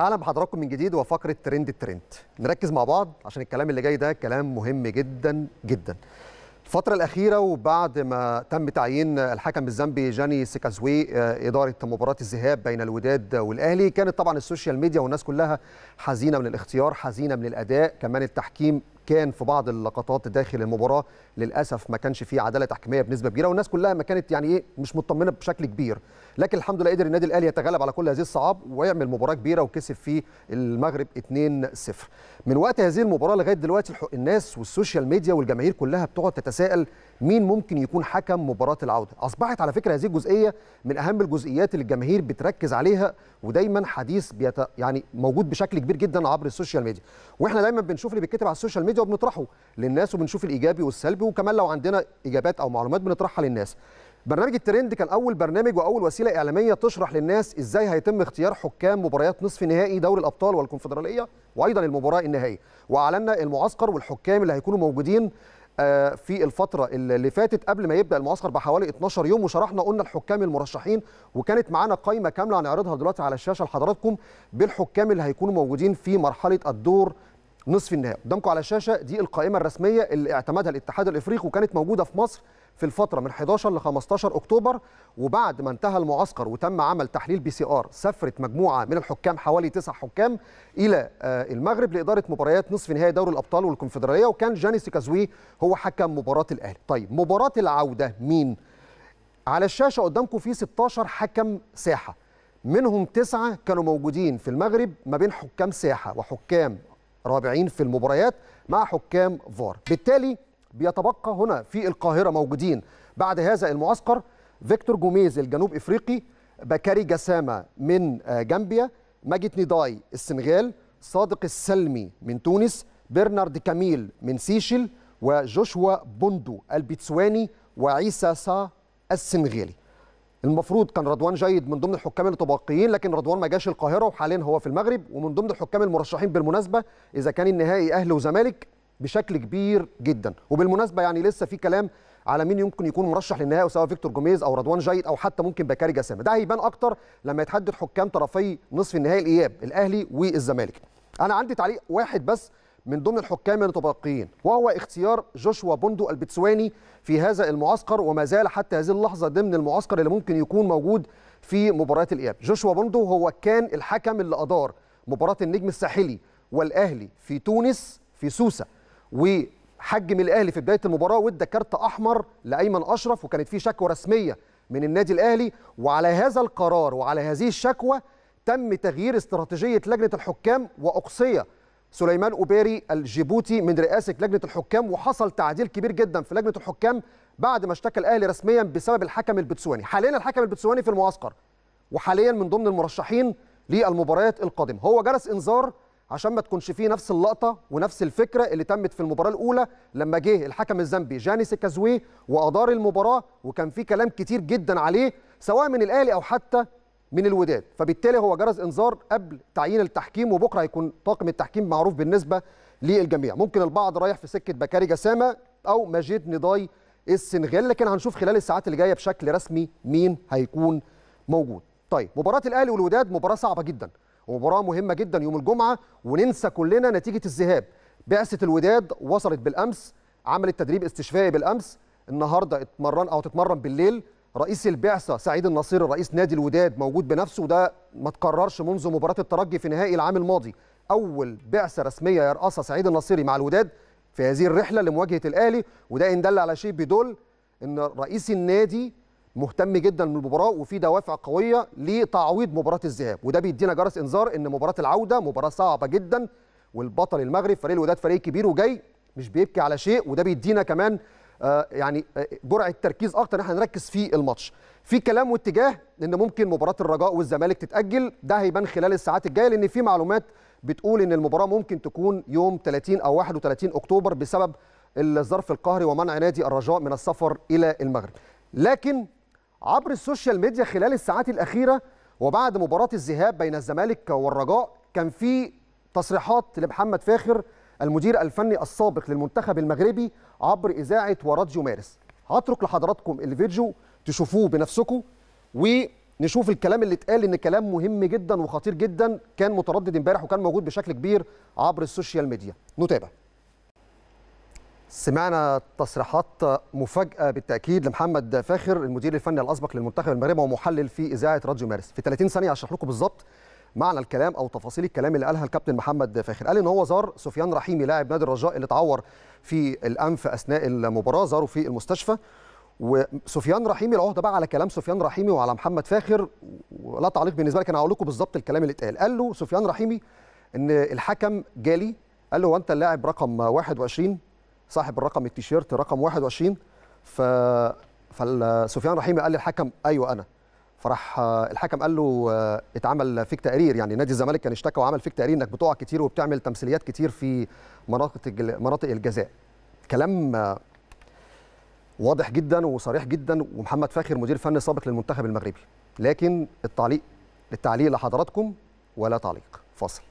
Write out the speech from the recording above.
اهلا بحضراتكم من جديد وفقره ترند الترند نركز مع بعض عشان الكلام اللي جاي ده كلام مهم جدا جدا الفترة الأخيرة وبعد ما تم تعيين الحكم الزامبي جاني سيكازوي آه، إدارة مباراة الذهاب بين الوداد والأهلي كانت طبعا السوشيال ميديا والناس كلها حزينة من الاختيار حزينة من الأداء كمان التحكيم كان في بعض اللقطات داخل المباراه للاسف ما كانش فيه عداله تحكيميه بنسبه كبيره والناس كلها ما كانت يعني ايه مش مطمنه بشكل كبير لكن الحمد لله قدر النادي الاهلي يتغلب على كل هذه الصعاب ويعمل مباراه كبيره وكسب في المغرب 2-0 من وقت هذه المباراه لغايه دلوقتي الناس والسوشيال ميديا والجماهير كلها بتقعد تتساءل مين ممكن يكون حكم مباراه العوده اصبحت على فكره هذه الجزئيه من اهم الجزئيات اللي الجماهير بتركز عليها ودايما حديث بيت يعني موجود بشكل كبير جدا عبر السوشيال ميديا واحنا دايما بنشوف اللي بيتكتب على السوشيال ميديا فيديو وبنطرحه للناس وبنشوف الايجابي والسلبي وكمان لو عندنا اجابات او معلومات بنطرحها للناس برنامج الترند كان اول برنامج واول وسيله اعلاميه تشرح للناس ازاي هيتم اختيار حكام مباريات نصف نهائي دوري الابطال والكونفدراليه وايضا المباراه النهائيه واعلنا المعسكر والحكام اللي هيكونوا موجودين آه، في الفترة اللي فاتت قبل ما يبدأ المعسكر بحوالي 12 يوم وشرحنا قلنا الحكام المرشحين وكانت معانا قائمة كاملة هنعرضها دلوقتي على الشاشة لحضراتكم بالحكام اللي هيكونوا موجودين في مرحلة الدور نصف النهائي قدامكم على الشاشه دي القائمه الرسميه اللي اعتمدها الاتحاد الافريقي وكانت موجوده في مصر في الفتره من 11 ل 15 اكتوبر وبعد ما انتهى المعسكر وتم عمل تحليل بي سي ار سافرت مجموعه من الحكام حوالي تسع حكام الى آه، المغرب لاداره مباريات نصف نهائي دوري الابطال والكونفدراليه وكان جانيس كازوي هو حكم مباراه الاهلي طيب مباراه العوده مين على الشاشه قدامكم في 16 حكم ساحه منهم تسعة كانوا موجودين في المغرب ما بين حكام ساحة وحكام رابعين في المباريات مع حكام فار بالتالي بيتبقى هنا في القاهرة موجودين بعد هذا المعسكر فيكتور جوميز الجنوب إفريقي بكاري جسامة من آه، جامبيا ماجد نيداي السنغال صادق السلمي من تونس برنارد كاميل من سيشل وجوشوا بوندو البتسواني وعيسى سا السنغالي المفروض كان رضوان جيد من ضمن الحكام المتبقيين لكن رضوان ما جاش القاهره وحاليا هو في المغرب ومن ضمن الحكام المرشحين بالمناسبه اذا كان النهائي اهلي وزمالك بشكل كبير جدا وبالمناسبه يعني لسه في كلام على مين يمكن يكون مرشح للنهائي سواء فيكتور جوميز او رضوان جيد او حتى ممكن بكاري جسامه ده هيبان اكتر لما يتحدد حكام طرفي نصف النهائي الاياب الاهلي والزمالك انا عندي تعليق واحد بس من ضمن الحكام المتبقيين وهو اختيار جوشوا بوندو البتسواني في هذا المعسكر وما زال حتى هذه اللحظه ضمن المعسكر اللي ممكن يكون موجود في مباريات الاياب جوشوا بوندو هو كان الحكم اللي ادار مباراه النجم الساحلي والاهلي في تونس في سوسه وحجم الاهلي في بدايه المباراه وادى كارت احمر لايمن اشرف وكانت في شكوى رسميه من النادي الاهلي وعلى هذا القرار وعلى هذه الشكوى تم تغيير استراتيجيه لجنه الحكام واقصي سليمان أوبيري الجيبوتي من رئاسة لجنة الحكام وحصل تعديل كبير جدا في لجنة الحكام بعد ما اشتكى الأهلي رسميا بسبب الحكم البتسواني حاليا الحكم البتسواني في المعسكر وحاليا من ضمن المرشحين للمباريات القادمة هو جرس إنذار عشان ما تكونش فيه نفس اللقطه ونفس الفكره اللي تمت في المباراه الاولى لما جه الحكم الزنبي جاني سيكازوي وادار المباراه وكان في كلام كتير جدا عليه سواء من الاهلي او حتى من الوداد فبالتالي هو جرس انذار قبل تعيين التحكيم وبكره هيكون طاقم التحكيم معروف بالنسبه للجميع ممكن البعض رايح في سكه بكاري جسامه او مجيد نضاي السنغال لكن هنشوف خلال الساعات اللي جايه بشكل رسمي مين هيكون موجود طيب مباراه الاهلي والوداد مباراه صعبه جدا ومباراه مهمه جدا يوم الجمعه وننسى كلنا نتيجه الذهاب بعثه الوداد وصلت بالامس عملت تدريب استشفائي بالامس النهارده اتمرن او تتمرن بالليل رئيس البعثه سعيد النصير رئيس نادي الوداد موجود بنفسه وده ما تكررش منذ مباراه الترجي في نهائي العام الماضي اول بعثه رسميه يرأسها سعيد النصيري مع الوداد في هذه الرحله لمواجهه الاهلي وده ان دل على شيء بيدل ان رئيس النادي مهتم جدا بالمباراه وفي دوافع قويه لتعويض مباراه الذهاب وده بيدينا جرس انذار ان مباراه العوده مباراه صعبه جدا والبطل المغرب فريق الوداد فريق كبير وجاي مش بيبكي على شيء وده بيدينا كمان آه، يعني آه، جرعه تركيز اكتر ان احنا نركز في الماتش في كلام واتجاه ان ممكن مباراه الرجاء والزمالك تتاجل ده هيبان خلال الساعات الجايه لان في معلومات بتقول ان المباراه ممكن تكون يوم 30 او 31 اكتوبر بسبب الظرف القهري ومنع نادي الرجاء من السفر الى المغرب لكن عبر السوشيال ميديا خلال الساعات الاخيره وبعد مباراه الذهاب بين الزمالك والرجاء كان في تصريحات لمحمد فاخر المدير الفني السابق للمنتخب المغربي عبر إذاعة وراديو مارس هترك لحضراتكم الفيديو تشوفوه بنفسكم ونشوف الكلام اللي اتقال ان كلام مهم جدا وخطير جدا كان متردد امبارح وكان موجود بشكل كبير عبر السوشيال ميديا نتابع سمعنا تصريحات مفاجأة بالتأكيد لمحمد فاخر المدير الفني الأسبق للمنتخب المغربي ومحلل في إذاعة راديو مارس في 30 ثانية هشرح لكم بالظبط معنى الكلام او تفاصيل الكلام اللي قالها الكابتن محمد فاخر قال ان هو زار سفيان رحيمي لاعب نادي الرجاء اللي اتعور في الانف اثناء المباراه زاره في المستشفى وسفيان رحيمي العهده بقى على كلام سفيان رحيمي وعلى محمد فاخر ولا تعليق بالنسبه لك انا هقول لكم بالظبط الكلام اللي اتقال قال له سفيان رحيمي ان الحكم جالي قال له هو انت اللاعب رقم 21 صاحب الرقم التيشيرت رقم 21 ف فسفيان رحيمي قال للحكم ايوه انا فراح آه، الحكم قال له آه، اتعمل فيك تقرير يعني نادي الزمالك كان اشتكى وعمل فيك تقرير انك بتقع كتير وبتعمل تمثيليات كتير في مناطق مناطق الجزاء كلام آه، واضح جدا وصريح جدا ومحمد فاخر مدير فني سابق للمنتخب المغربي لكن التعليق التعليق لحضراتكم ولا تعليق فاصل